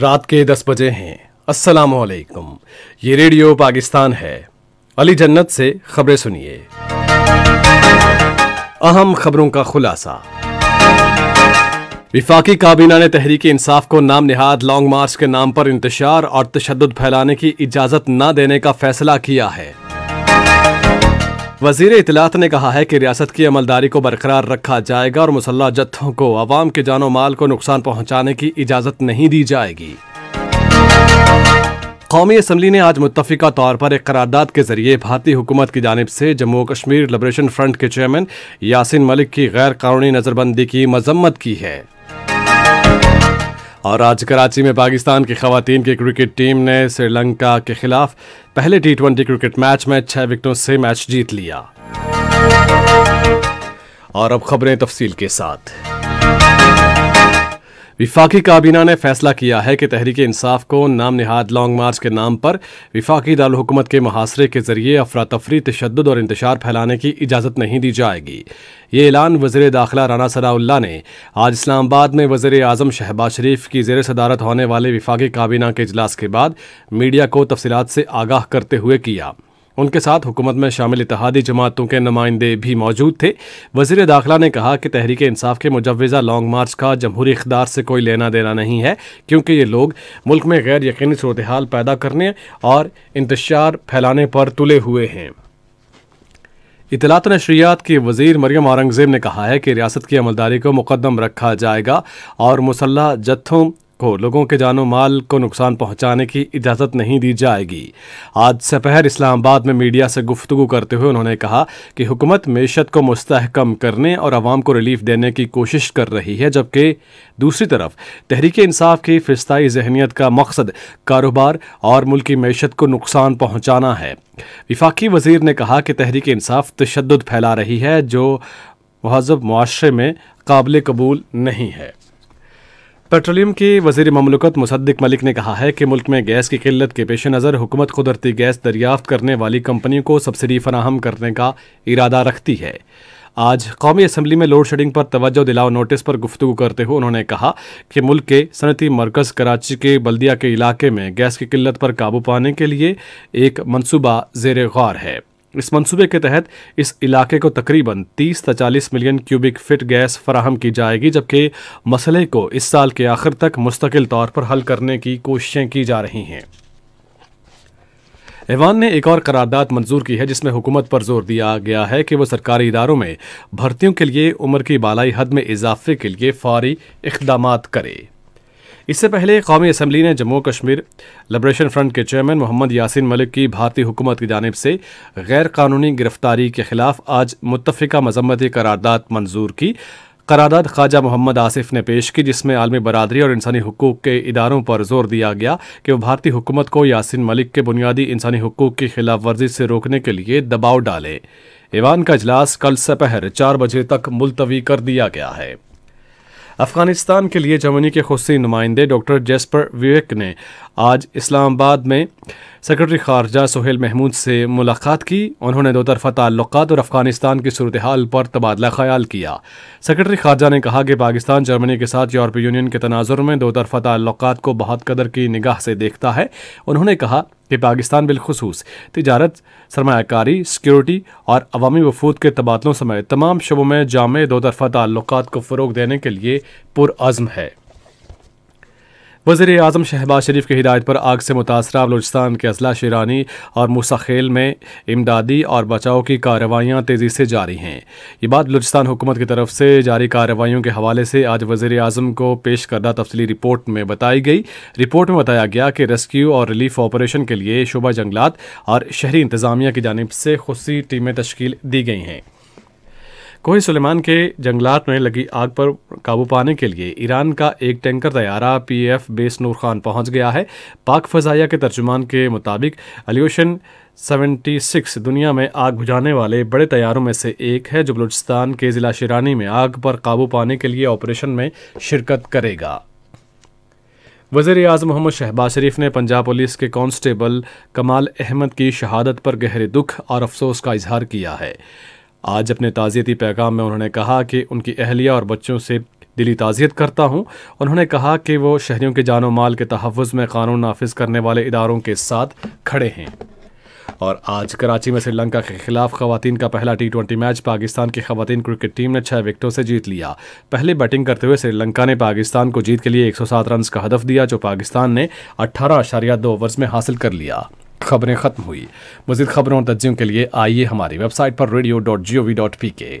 रात के दस बजे हैं अस्सलाम वालेकुम ये रेडियो पाकिस्तान है अली जन्नत से खबरें सुनिए अहम खबरों का खुलासा विफाकी काबीना ने तहरीक इंसाफ को नाम निहाद लॉन्ग मार्च के नाम पर इंतशार और तशद फैलाने की इजाज़त न देने का फैसला किया है वजीर इतलात ने कहा है कि रियासत की अमलदारी को बरकरार रखा जाएगा और मुसल्ह जत्थों को आवाम के जानो माल को नुकसान पहुँचाने की इजाज़त नहीं दी जाएगी कौमी असम्बली ने आज मुतफ़ा तौर पर एक करारदाद के जरिए भारतीय हुकूमत की जानब से जम्मू कश्मीर लिबरेशन फ्रंट के चेयरमैन यासिन मलिक की गैर कानूनी नज़रबंदी की मजम्मत की है और आज कराची में पाकिस्तान की खवतान की क्रिकेट टीम ने श्रीलंका के खिलाफ पहले टी ट्वेंटी क्रिकेट मैच में छह विकेटों से मैच जीत लिया और अब खबरें तफसील के साथ विफाकी काबीना ने फैसला किया है कि तहरीक इंसाफ को नाम नहाद लॉन्ग मार्च के नाम पर विफाकी दारकूमत के मुहासरे के जरिए अफरा तफरी तशद और इंतशार फैलाने की इजाज़त नहीं दी जाएगी ये ऐलान वजीर दाखिला राना सनाउल्ला ने आज इस्लामाबाद में वजीर अजम शहबाज शरीफ की जेर सदारत होने वाले विफाकी काबीना के अजलास के बाद मीडिया को तफसीत से आगाह करते हुए किया उनके साथ हुकूमत में शामिल इतिहादी जमातों के नुमाइंदे भी मौजूद थे वजीर दाखिला ने कहा कि तहरीक इंसाफ के मुजवज़ा लॉन्ग मार्च का जमहूरी इकदार से कोई लेना देना नहीं है क्योंकि ये लोग मुल्क में गैर यकीनी सूरत हाल पैदा करने और इंतशार फैलाने पर तुले हुए हैं इतलात नशरियात की वजीर मरियम औरंगजेब ने कहा है कि रियासत की अमलदारी को मुकदम रखा जाएगा और मुसल्ह जत्थों को लोगों के जानो माल को नुकसान पहुंचाने की इजाज़त नहीं दी जाएगी आज सपहर इस्लामाबाद में मीडिया से गुफ्तु करते हुए उन्होंने कहा कि हुकूमत मीशत को मुस्तहकम करने और आवाम को रिलीफ देने की कोशिश कर रही है जबकि दूसरी तरफ तहरीक इंसाफ की फिस्ताई जहनीत का मकसद कारोबार और मुल्की मीशत को नुकसान पहुँचाना है विफाकी वजीर ने कहा कि तहरीक इंसाफ तशद फैला रही है जो महजब माशरे में काबिल कबूल नहीं है पेट्रोलियम के वजीर ममलकत मुसद्दिक मलिक ने कहा है कि मुल्क में गैस की किल्लत के पेश नज़र हुकूमत कुदरती गैस दरियाफ्त करने वाली कंपनियों को सब्सिडी फराहम करने का इरादा रखती है आज कौमी असम्बली में लोड शेडिंग पर तवज्जो दिलाओ नोटिस पर गुफ्तू करते हुए उन्होंने कहा कि मुल्क के सनती मरकज़ कराची के बल्दिया के इलाके में गैस की किल्लत पर काबू पाने के लिए एक मनसूबा जेर गौर है इस मंसूबे के तहत इस इलाके को तकरीबन 30-40 मिलियन क्यूबिक फिट गैस फराहम की जाएगी जबकि मसले को इस साल के आखिर तक मुस्तकिल तौर पर हल करने की कोशिशें की जा रही हैं ऐवान ने एक और करारदाद मंजूर की है जिसमें हुकूमत पर जोर दिया गया है कि वह सरकारी इदारों में भर्तियों के लिए उम्र की बालाई हद में इजाफे के लिए फौरी इकदाम करे इससे पहले कौमी असम्बली ने जम्मू कश्मीर लिब्रेशन फ्रंट के चेयरमैन मोहम्मद यासिन मलिक की भारतीय हुकूमत की जानब से गैर कानूनी गिरफ्तारी के खिलाफ आज मुतफ़ा मजम्मती करारदाद मंजूर की करारदाद ख्वाजा मोहम्मद आसिफ ने पेश की जिसमें आलमी बरदरी और इंसानी हकूक़ के इदारों पर जोर दिया गया कि वह भारतीय हुकूमत को यासिन मलिक के बुनियादी इंसानी हकूक़ की खिलाफ वर्जी से रोकने के लिए दबाव डाले ईवान का अजलास कल सपहर चार बजे तक मुलतवी कर दिया गया है अफगानिस्तान के लिए जर्मनी के खुशी नुमाइंदे डॉक्टर जेस्पर विवेक ने आज इस्लामाबाद में सेक्रेटरी खारजा सोहेल महमूद से मुलाकात की उन्होंने दो तरफा ताल्लुक और अफगानिस्तान की सूरत हाल पर तबादला ख्याल किया सेक्रेटरी खारजा ने कहा कि पाकिस्तान जर्मनी के साथ यूरोपीय यूनियन के तनाजुर में दो तरफा ताल्लुक को बहुत कदर की निगाह से देखता है उन्होंने कहा कि पाकिस्तान बिलखसूस तजारत सरमाकारी सिक्योरिटी और अवामी वफूद के तबादलों समेत तमाम शबों में जाम दो तरफा ताल्लुक को फ़रोग देने के लिए पुरज़म है वजीर अजम शहबाज शरीफ की हिदायत पर आग से मुतासर बलोचिस्तान के अजला शिरानी और मुसाखेल में इमदादी और बचाव की कार्रवाइयाँ तेज़ी से जारी हैं ये बात बलोचिस्तान हुकूमत की तरफ से जारी कार्रवाइयों के हवाले से आज वजी अजम को पेश करदा तफसली रिपोर्ट में बताई गई रिपोर्ट में बताया गया कि रेस्क्यू और रिलीफ ऑपरेशन के लिए शुबा जंगलात और शहरी इंतजामिया की जानब से खुशी टीमें तश्ल दी गई हैं कोह सुलेमान के जंगलात में लगी आग पर काबू पाने के लिए ईरान का एक टैंकर तैयारा एफ बेस नूर खान पहुंच गया है पाक फजाइया के तर्जुमान के मुताबिक अल्यूशन 76 दुनिया में आग बुझाने वाले बड़े तैयारों में से एक है जो बलूचिस्तान के ज़िला शिरानी में आग पर काबू पाने के लिए ऑपरेशन में शिरकत करेगा वजीर अजम मोहम्मद शहबाज शरीफ ने पंजाब पुलिस के कांस्टेबल कमाल अहमद की शहादत पर गहरे दुख और अफसोस का इजहार किया है आज अपने ताज़ियती पैगाम में उन्होंने कहा कि उनकी अहलिया और बच्चों से दिली ताज़ियत करता हूँ उन्होंने कहा कि वो शहरीों के जानो माल के तहफ़ में कानून नाफिज करने वाले इदारों के साथ खड़े हैं और आज कराची में श्रीलंका के खिलाफ खवतिन का पहला टी ट्वेंटी मैच पाकिस्तान की खातन क्रिकेट टीम ने छः विकेटों से जीत लिया पहले बैटिंग करते हुए श्रीलंका ने पाकिस्तान को जीत के लिए 107 रन का हदफ दिया जो पाकिस्तान ने अट्ठारह अशारिया दो ओवर्स में हासिल कर लिया खबरें खत्म हुई मजीद खबरों और तजियों के लिए आइए हमारी वेबसाइट पर radio dot G O V dot P के